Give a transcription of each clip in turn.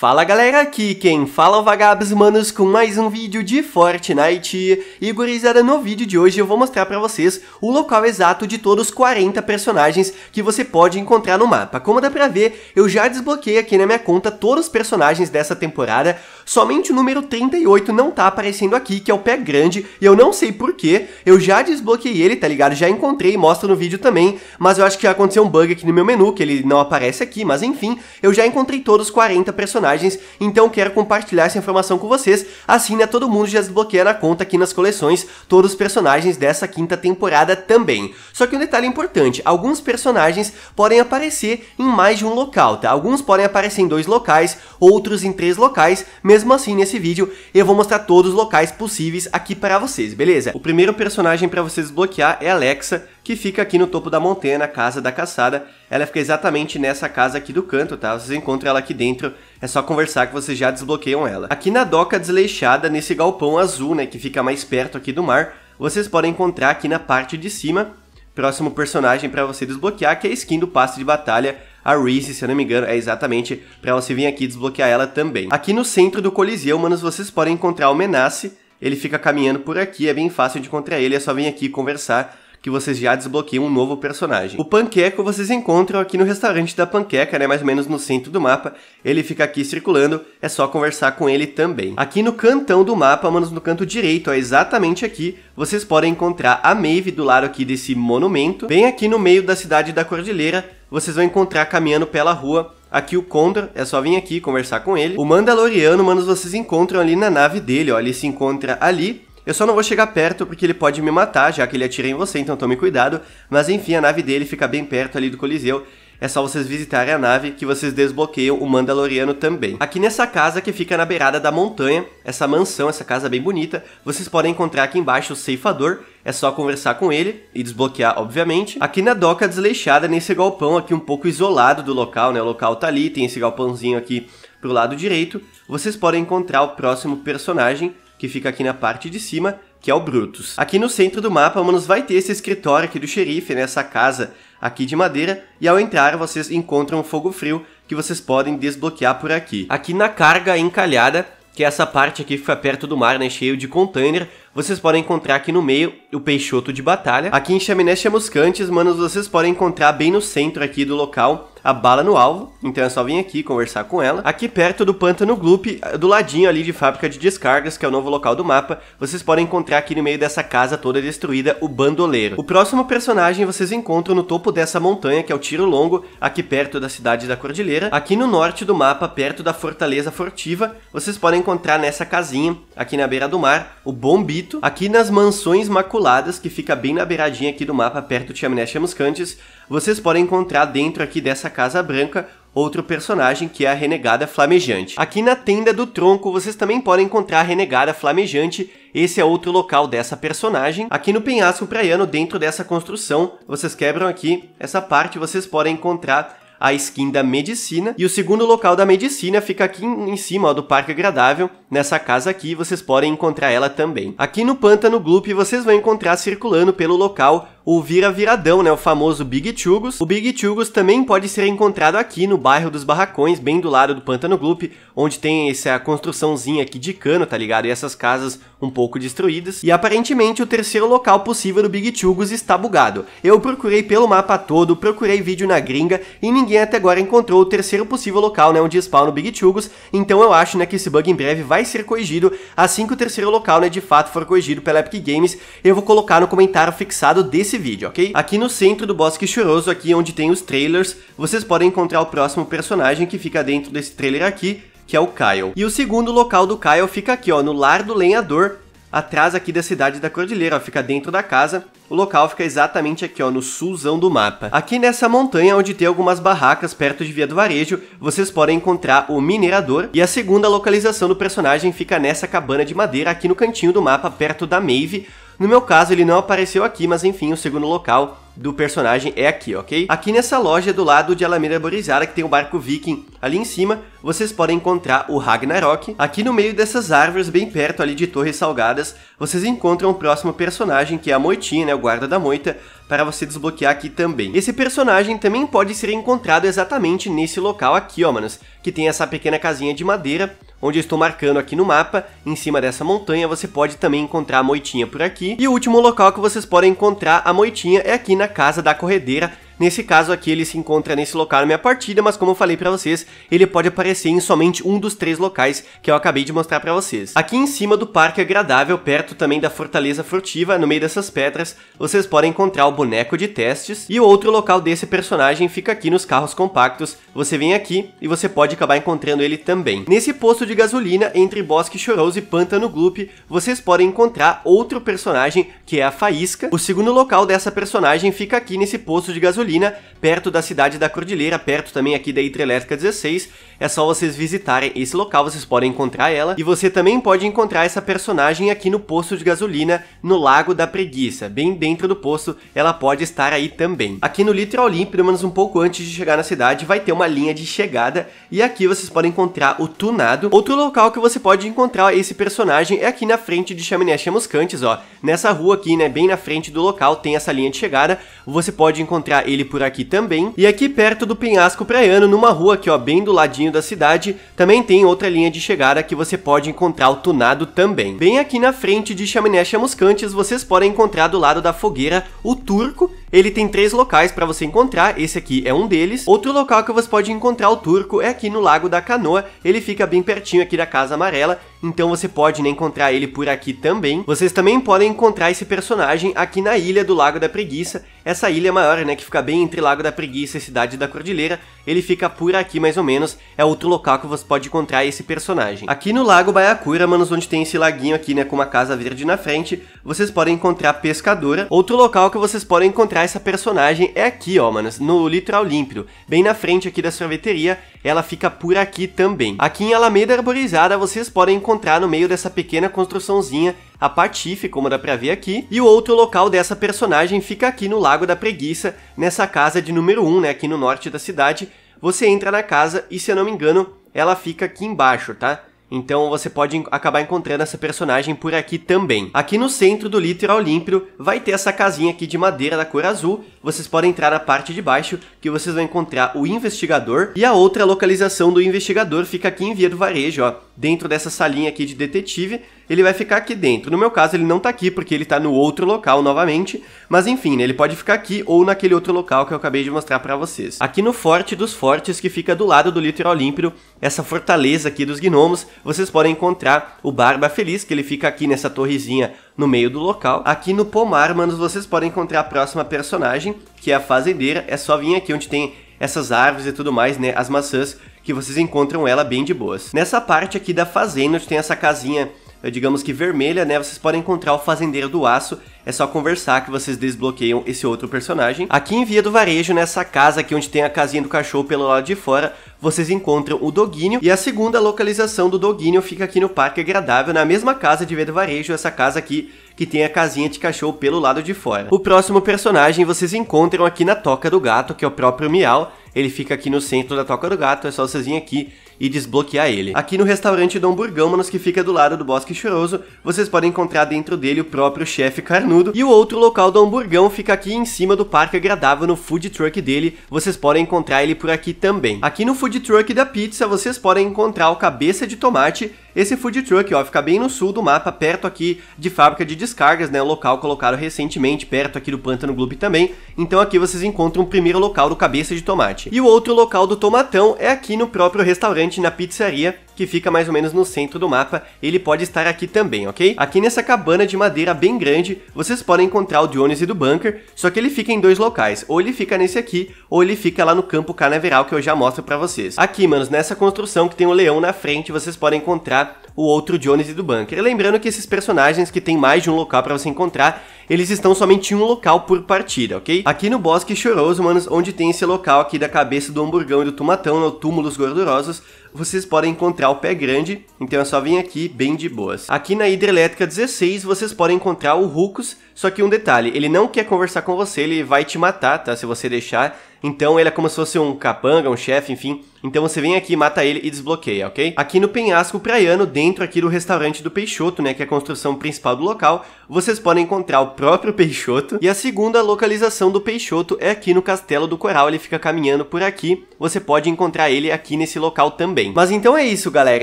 Fala galera, aqui quem fala é o Vagabos Manos com mais um vídeo de Fortnite E gurizada, no vídeo de hoje eu vou mostrar pra vocês o local exato de todos os 40 personagens que você pode encontrar no mapa Como dá pra ver, eu já desbloqueei aqui na minha conta todos os personagens dessa temporada somente o número 38 não tá aparecendo aqui, que é o pé grande, e eu não sei porquê, eu já desbloqueei ele, tá ligado? Já encontrei, mostra no vídeo também, mas eu acho que aconteceu um bug aqui no meu menu, que ele não aparece aqui, mas enfim, eu já encontrei todos os 40 personagens, então quero compartilhar essa informação com vocês, assim né, todo mundo já desbloqueia na conta aqui nas coleções todos os personagens dessa quinta temporada também. Só que um detalhe importante, alguns personagens podem aparecer em mais de um local, tá? Alguns podem aparecer em dois locais, outros em três locais, mesmo mesmo assim nesse vídeo eu vou mostrar todos os locais possíveis aqui para vocês, beleza? O primeiro personagem para vocês desbloquear é Alexa, que fica aqui no topo da montanha, na Casa da Caçada. Ela fica exatamente nessa casa aqui do canto, tá? Vocês encontram ela aqui dentro, é só conversar que vocês já desbloqueiam ela. Aqui na doca desleixada, nesse galpão azul, né, que fica mais perto aqui do mar, vocês podem encontrar aqui na parte de cima próximo personagem para você desbloquear, que é a skin do passe de batalha a Reese, se eu não me engano, é exatamente para você vir aqui desbloquear ela também. Aqui no centro do Coliseu, manos, vocês podem encontrar o Menace. Ele fica caminhando por aqui, é bem fácil de encontrar ele, é só vir aqui conversar que vocês já desbloqueiam um novo personagem. O Panqueco vocês encontram aqui no restaurante da Panqueca, né, mais ou menos no centro do mapa. Ele fica aqui circulando, é só conversar com ele também. Aqui no cantão do mapa, manos, no canto direito, é exatamente aqui, vocês podem encontrar a Maeve do lado aqui desse monumento, bem aqui no meio da cidade da Cordilheira, vocês vão encontrar caminhando pela rua Aqui o Condor, é só vir aqui conversar com ele. O Mandaloriano, manos, vocês encontram ali na nave dele, ó. Ele se encontra ali. Eu só não vou chegar perto porque ele pode me matar, já que ele atira em você, então tome cuidado. Mas enfim, a nave dele fica bem perto ali do Coliseu é só vocês visitarem a nave que vocês desbloqueiam o Mandaloriano também. Aqui nessa casa que fica na beirada da montanha, essa mansão, essa casa bem bonita, vocês podem encontrar aqui embaixo o ceifador, é só conversar com ele e desbloquear, obviamente. Aqui na doca desleixada, nesse galpão aqui um pouco isolado do local, né? O local tá ali, tem esse galpãozinho aqui pro lado direito. Vocês podem encontrar o próximo personagem, que fica aqui na parte de cima, que é o Brutus. Aqui no centro do mapa, manos, vai ter esse escritório aqui do xerife, né, essa casa aqui de madeira, e ao entrar vocês encontram um fogo frio que vocês podem desbloquear por aqui. Aqui na carga encalhada, que é essa parte aqui que fica perto do mar, né, cheio de container, vocês podem encontrar aqui no meio o Peixoto de Batalha. Aqui em Chaminé Chamuscantes, manos, vocês podem encontrar bem no centro aqui do local a bala no alvo, então é só vir aqui conversar com ela. Aqui perto do Pântano Gloop, do ladinho ali de Fábrica de Descargas, que é o novo local do mapa, vocês podem encontrar aqui no meio dessa casa toda destruída o Bandoleiro. O próximo personagem vocês encontram no topo dessa montanha, que é o Tiro Longo, aqui perto da cidade da Cordilheira. Aqui no norte do mapa, perto da Fortaleza Fortiva, vocês podem encontrar nessa casinha aqui na beira do mar, o Bombito, aqui nas Mansões Maculadas, que fica bem na beiradinha aqui do mapa, perto de Chaminés Chamuscantes, vocês podem encontrar dentro aqui dessa Casa Branca outro personagem que é a Renegada Flamejante. Aqui na Tenda do Tronco vocês também podem encontrar a Renegada Flamejante, esse é outro local dessa personagem. Aqui no Penhasco Praiano, dentro dessa construção, vocês quebram aqui essa parte, vocês podem encontrar a skin da medicina. E o segundo local da medicina fica aqui em cima ó, do Parque Agradável, nessa casa aqui, vocês podem encontrar ela também. Aqui no Pântano Gloop vocês vão encontrar circulando pelo local o vira-viradão, né, o famoso Big Chugos. O Big Chugos também pode ser encontrado aqui no bairro dos Barracões, bem do lado do Pantano Gloop, onde tem essa construçãozinha aqui de cano, tá ligado? E essas casas um pouco destruídas. E aparentemente o terceiro local possível do Big Chugos está bugado. Eu procurei pelo mapa todo, procurei vídeo na gringa e ninguém até agora encontrou o terceiro possível local, né, onde spawn o Big Chugos. Então eu acho, né, que esse bug em breve vai ser corrigido assim que o terceiro local, né, de fato for corrigido pela Epic Games. Eu vou colocar no comentário fixado desse desse vídeo, ok? Aqui no centro do Bosque Choroso, aqui onde tem os trailers, vocês podem encontrar o próximo personagem que fica dentro desse trailer aqui, que é o Kyle. E o segundo local do Kyle fica aqui, ó, no Lar do Lenhador, atrás aqui da cidade da Cordilheira, ó, fica dentro da casa. O local fica exatamente aqui, ó, no sulzão do mapa. Aqui nessa montanha, onde tem algumas barracas perto de Via do Varejo, vocês podem encontrar o Minerador. E a segunda localização do personagem fica nessa cabana de madeira aqui no cantinho do mapa, perto da Maeve, no meu caso, ele não apareceu aqui, mas enfim, o segundo local do personagem é aqui, ok? Aqui nessa loja do lado de Alameda Borizada, que tem o barco viking ali em cima, vocês podem encontrar o Ragnarok. Aqui no meio dessas árvores, bem perto ali de Torres Salgadas, vocês encontram o próximo personagem, que é a Moitinha, né, o guarda da moita, para você desbloquear aqui também. Esse personagem também pode ser encontrado exatamente nesse local aqui, ó, manos, que tem essa pequena casinha de madeira, onde eu estou marcando aqui no mapa. Em cima dessa montanha você pode também encontrar a moitinha por aqui. E o último local que vocês podem encontrar a moitinha é aqui na Casa da Corredeira, Nesse caso aqui ele se encontra nesse local na minha partida, mas como eu falei para vocês, ele pode aparecer em somente um dos três locais que eu acabei de mostrar para vocês. Aqui em cima do Parque Agradável, perto também da Fortaleza Furtiva, no meio dessas pedras, vocês podem encontrar o boneco de testes e o outro local desse personagem fica aqui nos carros compactos. Você vem aqui e você pode acabar encontrando ele também. Nesse posto de gasolina, entre Bosque Choroso e Pântano Gloop, vocês podem encontrar outro personagem que é a Faísca. O segundo local dessa personagem fica aqui nesse posto de gasolina Petrolina, perto da cidade da Cordilheira, perto também aqui da Hidrelétrica 16. É só vocês visitarem esse local, vocês podem encontrar ela. E você também pode encontrar essa personagem aqui no posto de gasolina, no Lago da Preguiça. Bem dentro do posto, ela pode estar aí também. Aqui no Limpo, pelo menos um pouco antes de chegar na cidade, vai ter uma linha de chegada. E aqui vocês podem encontrar o Tunado. Outro local que você pode encontrar esse personagem é aqui na frente de Chaminé Chamuscantes, ó. Nessa rua aqui, né, bem na frente do local, tem essa linha de chegada. Você pode encontrar ele ele por aqui também. E aqui perto do penhasco praiano, numa rua aqui, ó, bem do ladinho da cidade, também tem outra linha de chegada que você pode encontrar o tunado também. Bem aqui na frente de Chaminé Chamuscantes, vocês podem encontrar do lado da fogueira o turco, ele tem três locais para você encontrar, esse aqui é um deles. Outro local que você pode encontrar o turco é aqui no Lago da Canoa, ele fica bem pertinho aqui da Casa Amarela, então você pode né, encontrar ele por aqui também. Vocês também podem encontrar esse personagem aqui na ilha do Lago da Preguiça, essa ilha maior né, que fica bem entre Lago da Preguiça e Cidade da Cordilheira, ele fica por aqui mais ou menos, é outro local que você pode encontrar esse personagem. Aqui no Lago Baiacura, manos, onde tem esse laguinho aqui, né, com uma casa verde na frente, vocês podem encontrar Pescadora. Outro local que vocês podem encontrar essa personagem é aqui, ó, manos, no litoral límpido, bem na frente aqui da sorveteria, ela fica por aqui também. Aqui em Alameda Arborizada, vocês podem encontrar no meio dessa pequena construçãozinha a Patife, como dá pra ver aqui, e o outro local dessa personagem fica aqui no Lago da Preguiça, nessa casa de número 1, né, aqui no norte da cidade, você entra na casa e, se eu não me engano, ela fica aqui embaixo, tá? Então você pode acabar encontrando essa personagem por aqui também. Aqui no centro do litoral límpido vai ter essa casinha aqui de madeira da cor azul. Vocês podem entrar na parte de baixo que vocês vão encontrar o investigador. E a outra localização do investigador fica aqui em Via do Varejo, ó. Dentro dessa salinha aqui de detetive ele vai ficar aqui dentro. No meu caso, ele não está aqui porque ele está no outro local novamente, mas enfim, né, ele pode ficar aqui ou naquele outro local que eu acabei de mostrar para vocês. Aqui no Forte dos Fortes, que fica do lado do litoral límpido, essa fortaleza aqui dos gnomos, vocês podem encontrar o Barba Feliz, que ele fica aqui nessa torrezinha no meio do local. Aqui no Pomar, manos, vocês podem encontrar a próxima personagem, que é a Fazendeira. É só vir aqui onde tem essas árvores e tudo mais, né, as maçãs, que vocês encontram ela bem de boas. Nessa parte aqui da fazenda, onde tem essa casinha é, digamos que vermelha, né? Vocês podem encontrar o Fazendeiro do Aço. É só conversar que vocês desbloqueiam esse outro personagem. Aqui em Via do Varejo, nessa casa aqui onde tem a casinha do cachorro pelo lado de fora, vocês encontram o Doguinho. E a segunda localização do Doguinho fica aqui no Parque Agradável, na mesma casa de Via do Varejo, essa casa aqui que tem a casinha de cachorro pelo lado de fora. O próximo personagem vocês encontram aqui na Toca do Gato, que é o próprio Miau. Ele fica aqui no centro da Toca do Gato, é só vocês virem aqui e desbloquear ele. Aqui no restaurante Dom Burgâmanos, que fica do lado do Bosque Choroso, vocês podem encontrar dentro dele o próprio chefe carnudo, e o outro local do Hamburgão fica aqui em cima do Parque Agradável, no food truck dele, vocês podem encontrar ele por aqui também. Aqui no food truck da pizza, vocês podem encontrar o Cabeça de Tomate, esse food truck, ó, fica bem no sul do mapa, perto aqui de fábrica de descargas, né? O local colocaram recentemente, perto aqui do Pântano Clube também. Então aqui vocês encontram o primeiro local do Cabeça de Tomate. E o outro local do Tomatão é aqui no próprio restaurante, na pizzaria, que fica mais ou menos no centro do mapa, ele pode estar aqui também, ok? Aqui nessa cabana de madeira bem grande, vocês podem encontrar o e do Bunker, só que ele fica em dois locais, ou ele fica nesse aqui, ou ele fica lá no campo canaveral que eu já mostro pra vocês. Aqui, manos, nessa construção que tem o um leão na frente, vocês podem encontrar o outro e do Bunker. Lembrando que esses personagens que tem mais de um local pra você encontrar, eles estão somente em um local por partida, ok? Aqui no Bosque Choroso, manos, onde tem esse local aqui da cabeça do Hamburgão e do Tumatão, no né, Túmulos Gordurosos, vocês podem encontrar o pé grande, então é só vir aqui bem de boas. Aqui na hidrelétrica 16 vocês podem encontrar o Rucos, só que um detalhe, ele não quer conversar com você, ele vai te matar, tá? Se você deixar, então ele é como se fosse um capanga, um chefe, enfim. Então você vem aqui, mata ele e desbloqueia, ok? Aqui no penhasco praiano, dentro aqui do restaurante do Peixoto, né, que é a construção principal do local, vocês podem encontrar o próprio Peixoto. E a segunda localização do Peixoto é aqui no Castelo do Coral, ele fica caminhando por aqui. Você pode encontrar ele aqui nesse local também. Mas então é isso, galera.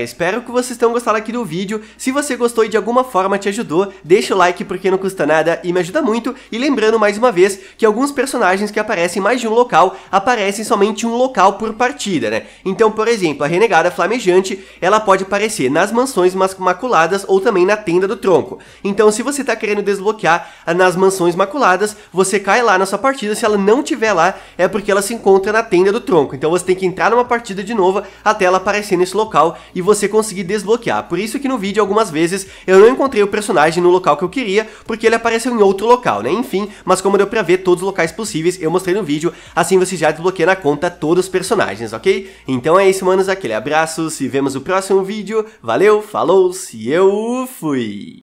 Espero que vocês tenham gostado aqui do vídeo. Se você gostou e de alguma forma te ajudou, deixa o like porque não custa nada e me ajuda muito. E lembrando mais uma vez que alguns personagens que aparecem mais de um local local aparecem somente um local por partida, né? Então, por exemplo, a renegada flamejante, ela pode aparecer nas mansões maculadas ou também na tenda do tronco. Então, se você está querendo desbloquear nas mansões maculadas, você cai lá na sua partida, se ela não tiver lá, é porque ela se encontra na tenda do tronco. Então, você tem que entrar numa partida de novo até ela aparecer nesse local e você conseguir desbloquear. Por isso que no vídeo algumas vezes eu não encontrei o personagem no local que eu queria, porque ele apareceu em outro local, né? Enfim, mas como deu pra ver todos os locais possíveis, eu mostrei no vídeo, assim assim você já desbloqueia na conta todos os personagens, ok? Então é isso, manos, aquele abraço, se vemos no próximo vídeo, valeu, falou, se eu fui!